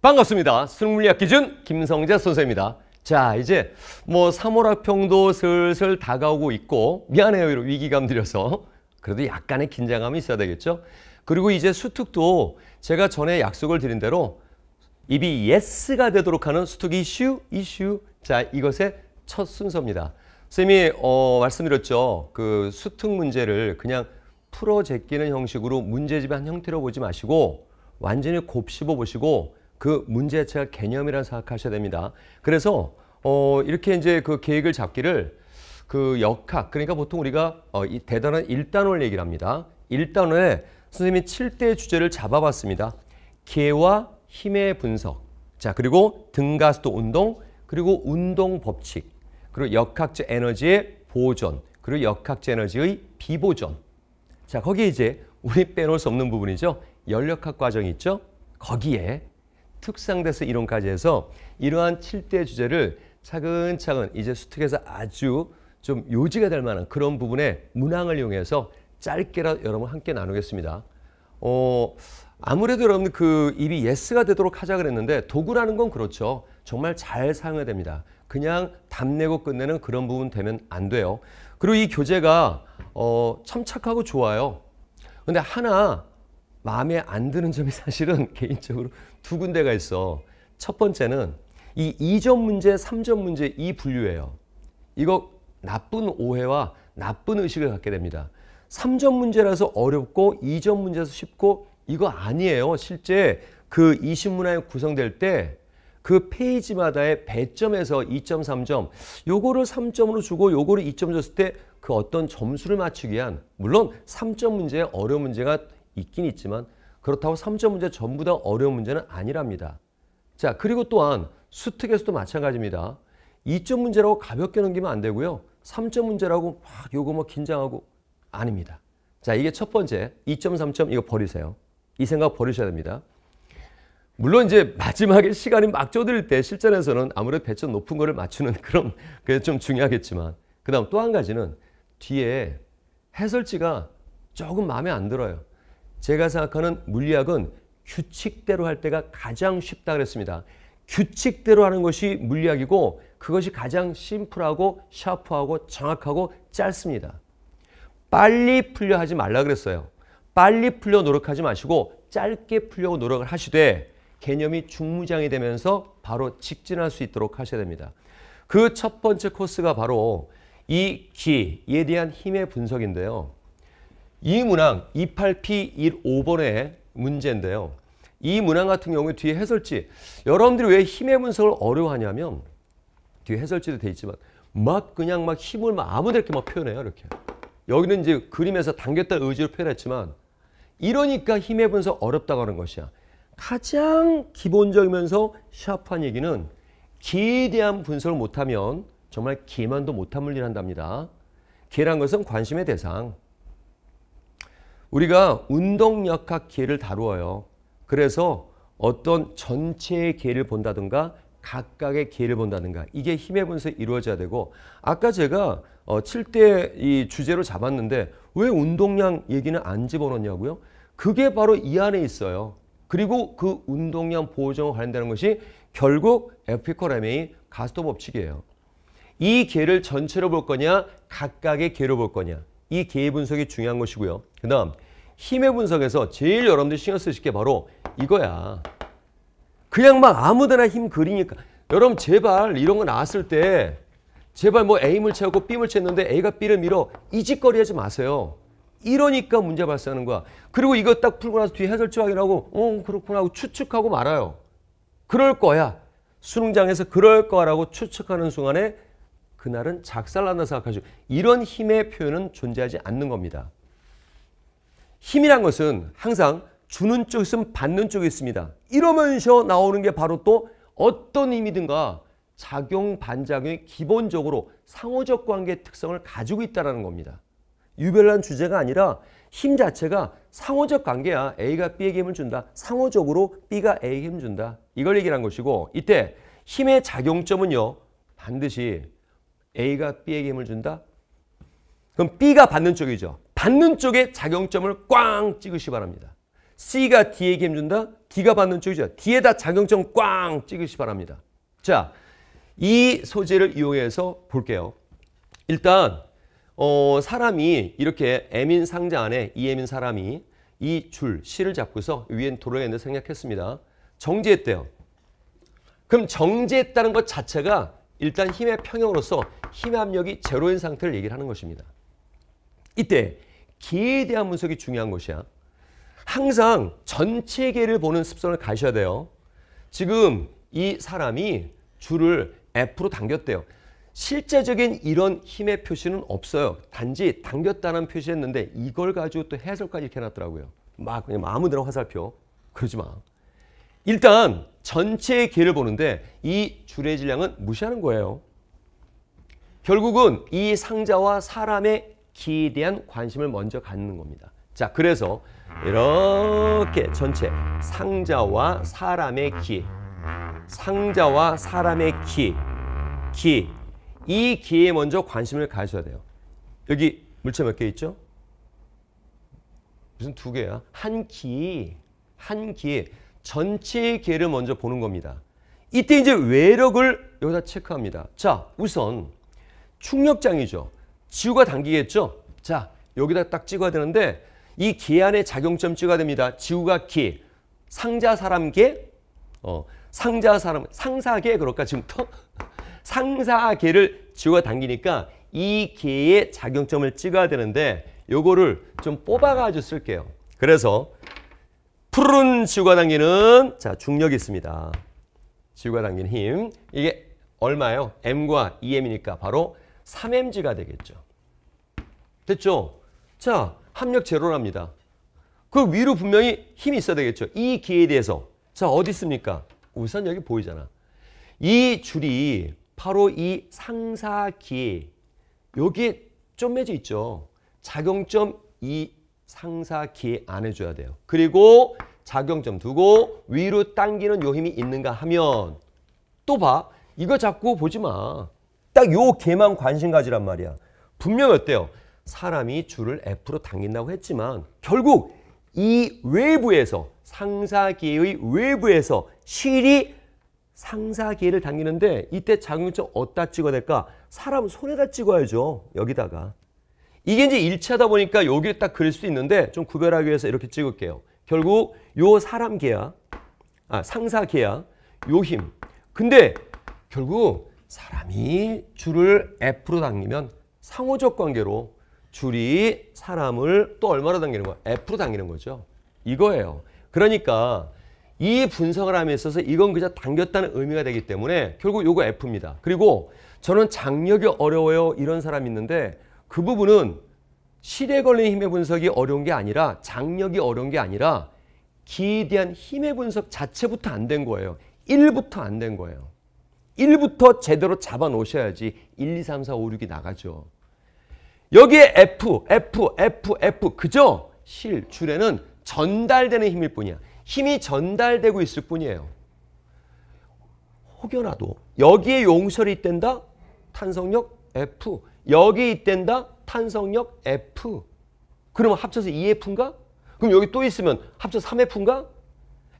반갑습니다. 수능물리학 기준 김성재 선생입니다. 자 이제 뭐 3월 학평도 슬슬 다가오고 있고 미안해요 이런 위기감 들여서 그래도 약간의 긴장감이 있어야 되겠죠. 그리고 이제 수특도 제가 전에 약속을 드린 대로 입이 예스가 되도록 하는 수특 이슈 이슈 자 이것의 첫 순서입니다. 선생님이 어, 말씀드렸죠. 그 수특 문제를 그냥 풀어 제끼는 형식으로 문제집 한 형태로 보지 마시고 완전히 곱씹어 보시고 그 문제 자체가 개념이라 생각하셔야 됩니다. 그래서 어, 이렇게 이제 그 계획을 잡기를 그 역학 그러니까 보통 우리가 어, 이 대단한 1단원을 얘기를 합니다. 1단원에 선생님이 7대 주제를 잡아봤습니다. 기와 힘의 분석 자 그리고 등가스도 운동 그리고 운동 법칙 그리고 역학제 에너지의 보존 그리고 역학제 에너지의 비보존 자 거기에 이제 우리 빼놓을 수 없는 부분이죠. 연력학 과정이 있죠. 거기에 특상대서 이론까지 해서 이러한 7대 주제를 차근차근 이제 수특에서 아주 좀 요지가 될 만한 그런 부분에 문항을 이용해서 짧게라도 여러분 함께 나누겠습니다. 어, 아무래도 여러분 그 입이 예스가 되도록 하자 그랬는데 도구라는 건 그렇죠. 정말 잘 사용해야 됩니다. 그냥 답내고 끝내는 그런 부분 되면 안 돼요. 그리고 이 교재가 어, 참 착하고 좋아요. 근데 하나 마음에 안 드는 점이 사실은 개인적으로 두 군데가 있어. 첫 번째는 이 2점 문제, 3점 문제 이 분류예요. 이거 나쁜 오해와 나쁜 의식을 갖게 됩니다. 3점 문제라서 어렵고 2점 문제라서 쉽고 이거 아니에요. 실제 그 20문항이 구성될 때 그 페이지마다의 배점에서 2점, 3점 요거를 3점으로 주고 요거를 2점 줬을 때 그 어떤 점수를 맞추기 위한 물론 3점 문제의 어려운 문제가 있긴 있지만 그렇다고 3점 문제 전부 다 어려운 문제는 아니랍니다. 자 그리고 또한 수특에서도 마찬가지입니다. 2점 문제라고 가볍게 넘기면 안 되고요. 3점 문제라고 막 요거 뭐 긴장하고 아닙니다. 자 이게 첫 번째 2.3점 이거 버리세요. 이 생각 버리셔야 됩니다. 물론 이제 마지막에 시간이 막 쪼들 때 실전에서는 아무래도 배점 높은 거를 맞추는 그런 그게 좀 중요하겠지만 그다음 또 한 가지는 뒤에 해설지가 조금 마음에 안 들어요. 제가 생각하는 물리학은 규칙대로 할 때가 가장 쉽다 그랬습니다. 규칙대로 하는 것이 물리학이고 그것이 가장 심플하고 샤프하고 정확하고 짧습니다. 빨리 풀려 하지 말라 그랬어요. 빨리 풀려 노력하지 마시고 짧게 풀려고 노력을 하시되 개념이 중무장이 되면서 바로 직진할 수 있도록 하셔야 됩니다. 그 첫 번째 코스가 바로 이 기에 대한 힘의 분석인데요. 이 문항 28P 15번의 문제인데요. 이 문항 같은 경우에 뒤에 해설지 여러분들이 왜 힘의 분석을 어려워하냐면 뒤에 해설지도 돼 있지만 막 그냥 막 힘을 막 아무데렇게 막 표현해요 이렇게 여기는 이제 그림에서 당겼다 의지로 표현했지만 이러니까 힘의 분석 어렵다고 하는 것이야 가장 기본적이면서 샤프한 얘기는 기에 대한 분석을 못하면 정말 기만도 못한 물리를 한답니다 기란 것은 관심의 대상 우리가 운동역학 기회를 다루어요. 그래서 어떤 전체의 기회를 본다든가 각각의 기회를 본다든가 이게 힘의 분석이 이루어져야 되고 아까 제가 어, 7대 이 주제로 잡았는데 왜 운동량 얘기는 안 집어넣냐고요? 그게 바로 이 안에 있어요. 그리고 그 운동량 보정을 관련되는 것이 결국 에피컬레메가스톱 법칙이에요. 이 개를 전체로 볼 거냐 각각의 개로 볼 거냐 이 개의 분석이 중요한 것이고요. 그 다음 힘의 분석에서 제일 여러분들이 신경 쓰실 게 바로 이거야. 그냥 막 아무데나 힘 그리니까 여러분 제발 이런 거 나왔을 때 제발 뭐 A물 채우고 B물 채웠는데 A가 B를 밀어 이 짓거리 하지 마세요. 이러니까 문제 발생하는 거야. 그리고 이거 딱 풀고 나서 뒤에 해설지 확인하고 어 그렇구나 하고 추측하고 말아요. 그럴 거야. 수능장에서 그럴 거라고 추측하는 순간에 그날은 작살난다 생각하죠. 이런 힘의 표현은 존재하지 않는 겁니다. 힘이란 것은 항상 주는 쪽이 있으면 받는 쪽이 있습니다. 이러면서 나오는 게 바로 또 어떤 힘이든가 작용 반작용이 기본적으로 상호적 관계 특성을 가지고 있다는 겁니다. 유별난 주제가 아니라 힘 자체가 상호적 관계야. A가 B에게 힘을 준다. 상호적으로 B가 A에게 힘을 준다. 이걸 얘기한 것이고 이때 힘의 작용점은요. 반드시 A가 B에게 힘을 준다? 그럼 B가 받는 쪽이죠. 받는 쪽에 작용점을 꽝 찍으시 바랍니다. C가 D에게 힘준다? D가 받는 쪽이죠. D에다 작용점 꽝 찍으시 바랍니다. 자, 이 소재를 이용해서 볼게요. 일단 어, 사람이 이렇게 M인 상자 안에 EM인 사람이 이줄 C를 잡고서 위엔 도로에 생략했습니다. 정지했대요. 그럼 정지했다는 것 자체가 일단 힘의 평형으로서 힘의 압력이 제로인 상태를 얘기를 하는 것입니다. 이때 기에 대한 분석이 중요한 것이야. 항상 전체 계를 보는 습성을 가셔야 돼요. 지금 이 사람이 줄을 F로 당겼대요. 실제적인 이런 힘의 표시는 없어요. 단지 당겼다는 표시했는데 이걸 가지고 또 해설까지 이렇게 해놨더라고요. 막 그냥 아무데나 화살표. 그러지 마. 일단 전체의 개를 보는데 이 줄의 질량은 무시하는 거예요. 결국은 이 상자와 사람의 기에 대한 관심을 먼저 갖는 겁니다. 자, 그래서 이렇게 전체 상자와 사람의 기, 상자와 사람의 기, 기, 이 기에 먼저 관심을 가셔야 돼요. 여기 물체 몇 개 있죠? 무슨 두 개야? 한 기, 한 기, 전체의 를 먼저 보는 겁니다. 이때 이제 외력을 여기다 체크합니다. 자, 우선 충격장이죠. 지우가 당기겠죠. 자, 여기다 딱 찍어야 되는데 이 기안의 작용점 찍어야 됩니다. 지우가 기, 상자 사람계, 어, 상자 사람, 상사계 그럴까 지금부터? 상사계를 지우가 당기니까 이 개의 작용점을 찍어야 되는데 요거를 좀 뽑아가지고 쓸게요. 그래서 푸른 지우가 당기는 자 중력이 있습니다. 지우가 당기는 힘 이게 얼마요? m과 2m이니까 바로 3mg가 되겠죠. 됐죠? 자, 합력 제로랍니다. 그 위로 분명히 힘이 있어야 되겠죠. 이 기에 대해서. 자, 어디 있습니까? 우선 여기 보이잖아. 이 줄이 바로 이 상사기 에 여기 좀 매져 있죠. 작용점 이 상사기 에안해 줘야 돼요. 그리고 작용점 두고 위로 당기는 요 힘이 있는가 하면 또 봐. 이거 자꾸 보지 마. 딱요 개만 관심 가지란 말이야. 분명 어때요? 사람이 줄을 F로 당긴다고 했지만 결국 이 외부에서 상사계의 외부에서 실이 상사계를 당기는데 이때 작용점 어디다 찍어야 될까? 사람 손에다 찍어야죠. 여기다가. 이게 이제 일치하다 보니까 여기에 딱 그릴 수 있는데 좀 구별하기 위해서 이렇게 찍을게요. 결국 요 사람 계야 아, 상사 계야요 힘. 근데 결국 사람이 줄을 F로 당기면 상호적 관계로 줄이 사람을 또 얼마로 당기는 거야? F로 당기는 거죠. 이거예요. 그러니까 이 분석을 함에 있어서 이건 그저 당겼다는 의미가 되기 때문에 결국 요거 F입니다. 그리고 저는 장력이 어려워요 이런 사람 있는데 그 부분은 실에 걸린 힘의 분석이 어려운 게 아니라 장력이 어려운 게 아니라 기에 대한 힘의 분석 자체부터 안 된 거예요. 1부터 안 된 거예요. 1부터 제대로 잡아 놓으셔야지 1, 2, 3, 4, 5, 6이 나가죠. 여기에 F, F, F, F 그죠? 실, 줄에는 전달되는 힘일 뿐이야. 힘이 전달되고 있을 뿐이에요. 혹여라도 여기에 용설이 있댄다? 탄성력 F. 여기에 있댄다? 탄성력 F. 그러면 합쳐서 2F인가? 그럼 여기 또 있으면 합쳐서 3F인가?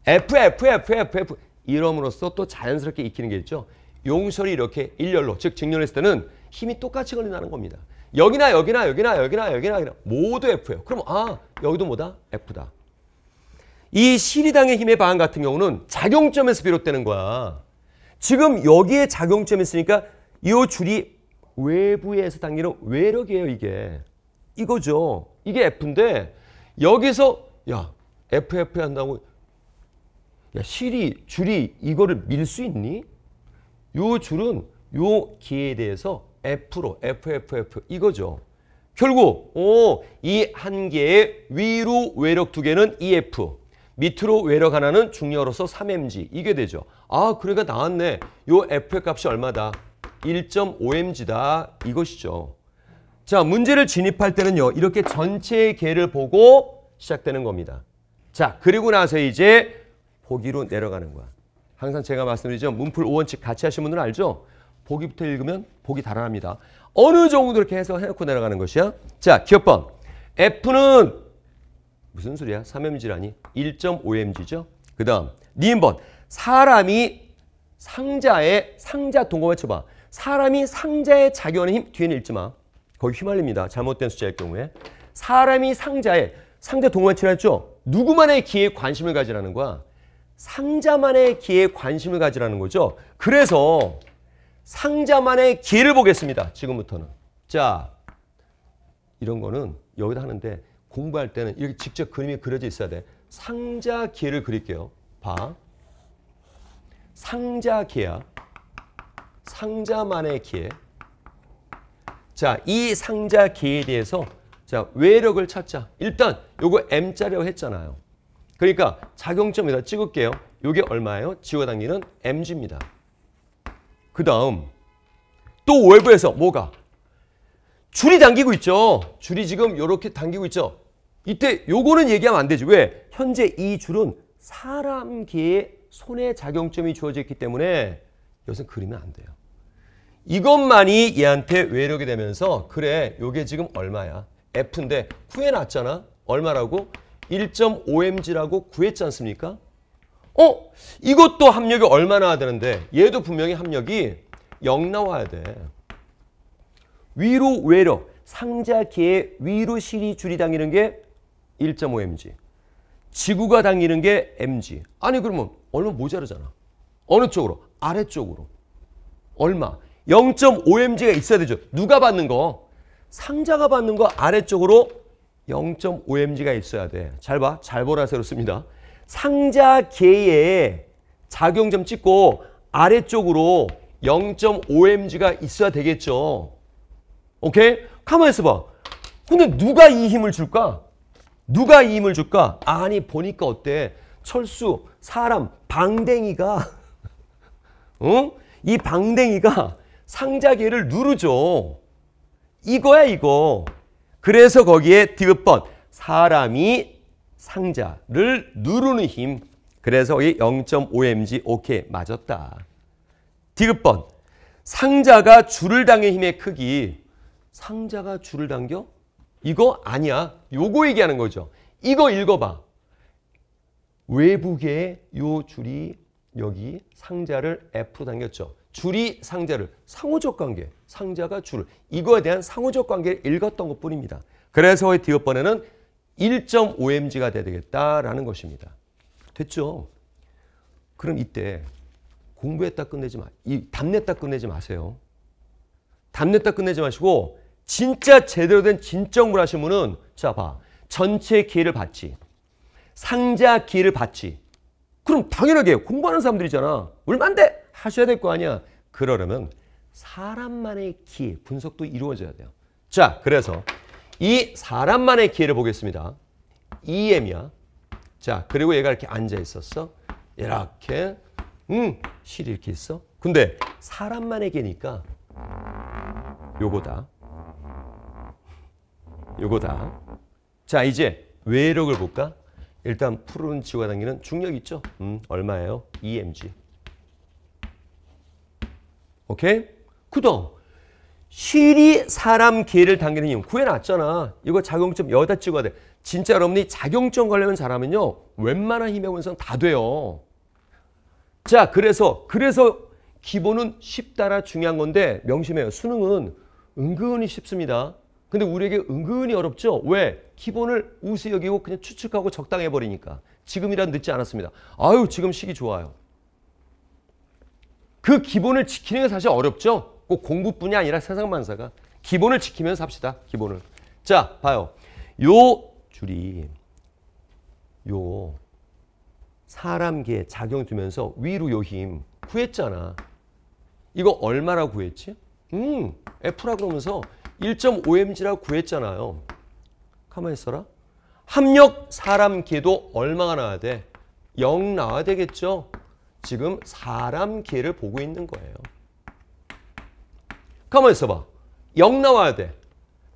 F, F, F, F, F. 이름으로써 또 자연스럽게 익히는 게 있죠. 용설이 이렇게 일렬로 즉 직렬했을 때는 힘이 똑같이 걸린다는 겁니다. 여기나 여기나 여기나 여기나 여기나, 여기나 모두 F예요. 그럼 아 여기도 뭐다? F다. 이 시리당의 힘의 방 같은 경우는 작용점에서 비롯되는 거야. 지금 여기에 작용점이 있으니까 이 줄이 외부에서 당기는 외력이에요 이게. 이거죠. 이게 F인데 여기서 야 FF 한다고 야 실이 줄이 이거를 밀 수 있니? 요 줄은 요 기에 대해서 F로 FFF 이거죠. 결국 오, 어, 이한 개의 위로 외력 두 개는 EF 밑으로 외력 하나는 중력으로서 3mg 이게 되죠. 아 그러니까 나왔네. 요 F의 값이 얼마다? 1.5mg다 이것이죠. 자 문제를 진입할 때는요. 이렇게 전체의 개를 보고 시작되는 겁니다. 자 그리고 나서 이제 보기로 내려가는 거야. 항상 제가 말씀드리죠. 문풀 5원칙 같이 하신 분들은 알죠? 보기부터 읽으면 보기 달아납니다. 어느 정도 이렇게 해서 해놓고 내려가는 것이야? 자, 기억번. F는 무슨 소리야? 3mg라니? 1.5mg죠? 그 다음, 니은번. 사람이 상자에, 상자 동공에 쳐봐. 사람이 상자에 작용하는 힘, 뒤에는 읽지 마. 거기 휘말립니다. 잘못된 숫자일 경우에. 사람이 상자에, 상자 동공에 치라했죠? 누구만의 기에 관심을 가지라는 거야. 상자만의 기에 관심을 가지라는 거죠. 그래서 상자만의 기를 보겠습니다. 지금부터는. 자, 이런 거는 여기다 하는데 공부할 때는 이렇게 직접 그림이 그려져 있어야 돼. 상자 기를 그릴게요. 봐. 상자 기야. 상자만의 기 자, 이 상자 기에 대해서 자, 외력을 찾자. 일단 요거 M자리라고 했잖아요. 그러니까 작용점에다 찍을게요. 이게 얼마예요? 지워당기는 mg입니다. 그 다음 또 외부에서 뭐가? 줄이 당기고 있죠. 줄이 지금 이렇게 당기고 있죠. 이때 요거는 얘기하면 안 되지. 왜? 현재 이 줄은 사람 개의 손에 작용점이 주어져 있기 때문에 여기서 그리면 안 돼요. 이것만이 얘한테 외력이 되면서 그래 요게 지금 얼마야. F인데 9에 놨잖아 얼마라고? 1.5mg라고 구했지 않습니까? 어? 이것도 합력이 얼마 나와야 되는데 얘도 분명히 합력이 0 나와야 돼. 위로 외로 상자 기의 위로 실이 줄이 당기는 게 1.5mg. 지구가 당기는 게 mg. 아니 그러면 얼마 모자르잖아. 어느 쪽으로? 아래쪽으로. 얼마? 0.5mg가 있어야 되죠. 누가 받는 거? 상자가 받는 거 아래쪽으로 0.5mg가 있어야 돼. 잘 봐. 잘 보라 새로 씁니다. 상자 개에 작용점 찍고 아래쪽으로 0.5mg가 있어야 되겠죠. 오케이? 가만히 있어봐. 근데 누가 이 힘을 줄까? 누가 이 힘을 줄까? 아니 보니까 어때? 철수, 사람, 방댕이가 응? 이 방댕이가 상자개를 누르죠. 이거야 이거. 그래서 거기에 디귿번 사람이 상자를 누르는 힘. 그래서 이 0.5mg 오케이 맞았다. 디귿번 상자가 줄을 당긴 힘의 크기. 상자가 줄을 당겨? 이거 아니야. 요거 얘기하는 거죠. 이거 읽어봐. 외부계요 줄이 여기 상자를 F로 당겼죠. 줄이 상자를 상호적 관계, 상자가 줄 이거에 대한 상호적 관계를 읽었던 것뿐입니다. 그래서 디귿 번에는 1.5mg가 돼야 되겠다라는 것입니다. 됐죠? 그럼 이때 공부했다 끝내지 마. 이 답냈다 끝내지 마세요. 답냈다 끝내지 마시고 진짜 제대로 된 진짜 공 하신 분은 자 봐. 전체 기회를 받지. 상자 기회를 받지. 그럼 당연하게 공부하는 사람들이잖아. 얼마인데? 하셔야 될 거 아니야. 그러려면 사람만의 기회, 분석도 이루어져야 돼요. 자, 그래서 이 사람만의 기회를 보겠습니다. EM이야. 자, 그리고 얘가 이렇게 앉아 있었어. 이렇게. 음, 실이 이렇게 있어. 근데 사람만의 기회니까 요거다. 요거다. 자, 이제 외력을 볼까? 일단 푸른 지와 당기는 중력 있죠? 음, 얼마예요? 2mg. 오케이? 구동. 실이 사람 기회를 당기는 이유. 구해놨잖아. 이거 작용점 여기다 찍어야 돼. 진짜 여러분이 작용점 관련을 잘하면요. 웬만한 힘의 원성 다 돼요. 자, 그래서 그래서 기본은 쉽다라 중요한 건데 명심해요. 수능은 은근히 쉽습니다. 근데 우리에게 은근히 어렵죠? 왜? 기본을 우수 여기고 그냥 추측하고 적당해 버리니까. 지금이란 늦지 않았습니다. 아유, 지금 시기 좋아요. 그 기본을 지키는 게 사실 어렵죠. 꼭 공부뿐이 아니라 세상 만사가 기본을 지키면서 합시다. 기본을. 자, 봐요. 요 줄이 요 사람계 작용 두면서 위로 요 힘 구했잖아. 이거 얼마라 구했지? 음, F라 그러면서 1 5 m g 라 구했잖아요. 가만히 있어라. 합력 사람계도 얼마가 나와야 돼? 0 나와야 되겠죠? 지금 사람 기회를 보고 있는 거예요. 가만 있어봐. 0 나와야 돼.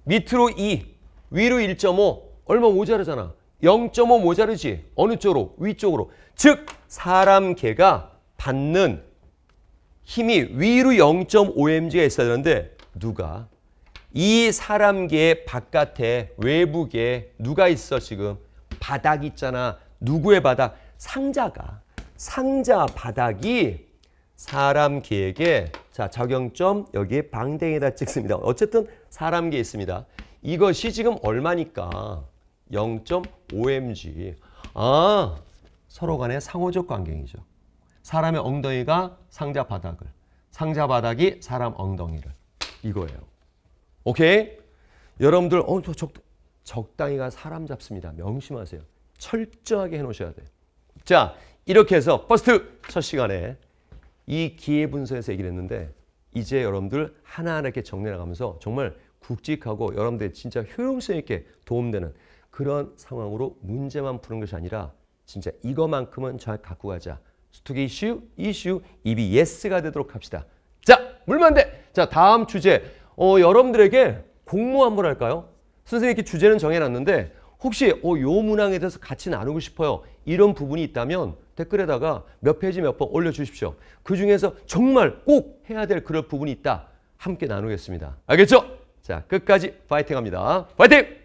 밑으로 2, 위로 1.5 얼마 모자르잖아. 0.5 모자르지. 어느 쪽으로? 위쪽으로. 즉 사람 개가 받는 힘이 위로 0.5mg가 있어야 되는데 누가? 이 사람계의 바깥에 외부계 누가 있어 지금? 바닥 있잖아. 누구의 바닥? 상자가. 상자 바닥이 사람 귀에게자 적용점 여기에 방댕이다 찍습니다. 어쨌든 사람 개 있습니다. 이것이 지금 얼마니까 0.5mg. 아 서로 간의 상호적 관계이죠. 사람의 엉덩이가 상자 바닥을 상자 바닥이 사람 엉덩이를 이거예요. 오케이? 여러분들 어, 저 적, 적당히가 사람 잡습니다. 명심하세요. 철저하게 해놓으셔야 돼요. 자 이렇게 해서 퍼스트 첫 시간에 이 기회 분석에서 얘기를 했는데 이제 여러분들 하나하나 이렇게 정리해 나가면서 정말 굵직하고 여러분들 진짜 효용성 있게 도움되는 그런 상황으로 문제만 푸는 것이 아니라 진짜 이거만큼은 잘 갖고 가자. 스투기 이슈, 이슈, 입이 예스가 되도록 합시다. 자, 물만 돼! 자, 다음 주제. 어, 여러분들에게 공모 한번 할까요? 선생님께 주제는 정해놨는데 혹시 어, 요 문항에 대해서 같이 나누고 싶어요. 이런 부분이 있다면 댓글에다가 몇 페이지 몇 번 올려주십시오. 그 중에서 정말 꼭 해야 될 그럴 부분이 있다. 함께 나누겠습니다. 알겠죠? 자, 끝까지 파이팅 합니다. 파이팅!